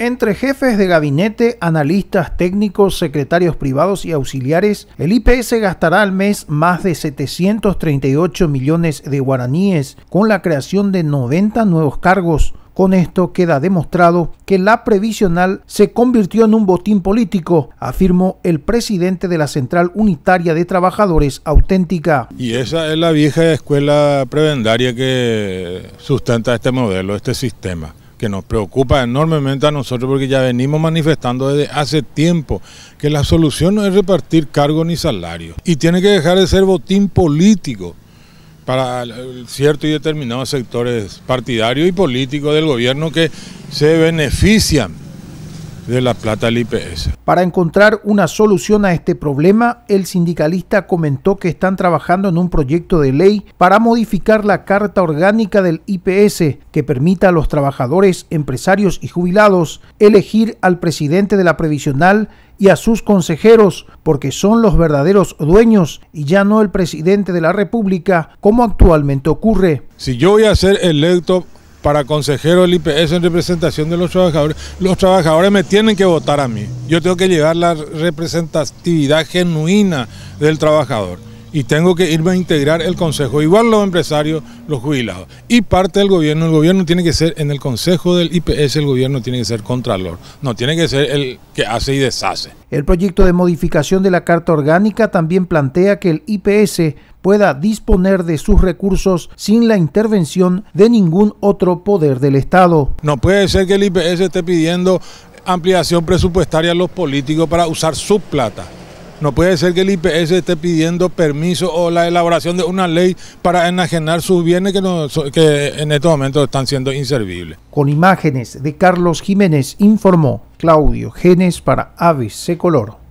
Entre jefes de gabinete, analistas técnicos, secretarios privados y auxiliares, el IPS gastará al mes más de 738 millones de guaraníes con la creación de 90 nuevos cargos. Con esto queda demostrado que la previsional se convirtió en un botín político, afirmó el presidente de la Central Unitaria de Trabajadores Auténtica. Y esa es la vieja escuela prebendaria que sustenta este modelo, este sistema que nos preocupa enormemente a nosotros porque ya venimos manifestando desde hace tiempo que la solución no es repartir cargo ni salario y tiene que dejar de ser botín político para ciertos y determinados sectores partidarios y políticos del gobierno que se benefician de La Plata al IPS. Para encontrar una solución a este problema, el sindicalista comentó que están trabajando en un proyecto de ley para modificar la carta orgánica del IPS que permita a los trabajadores, empresarios y jubilados elegir al presidente de la previsional y a sus consejeros, porque son los verdaderos dueños y ya no el presidente de la República, como actualmente ocurre. Si yo voy a ser electo para consejero del IPS en representación de los trabajadores, los trabajadores me tienen que votar a mí. Yo tengo que llevar la representatividad genuina del trabajador y tengo que irme a integrar el consejo, igual los empresarios, los jubilados y parte del gobierno, el gobierno tiene que ser en el consejo del IPS, el gobierno tiene que ser contralor, no tiene que ser el que hace y deshace. El proyecto de modificación de la Carta Orgánica también plantea que el IPS pueda disponer de sus recursos sin la intervención de ningún otro poder del Estado. No puede ser que el IPS esté pidiendo ampliación presupuestaria a los políticos para usar su plata. No puede ser que el IPS esté pidiendo permiso o la elaboración de una ley para enajenar sus bienes que, en estos momentos están siendo inservibles. Con imágenes de Carlos Jiménez informó Claudio Genes para Aves Color.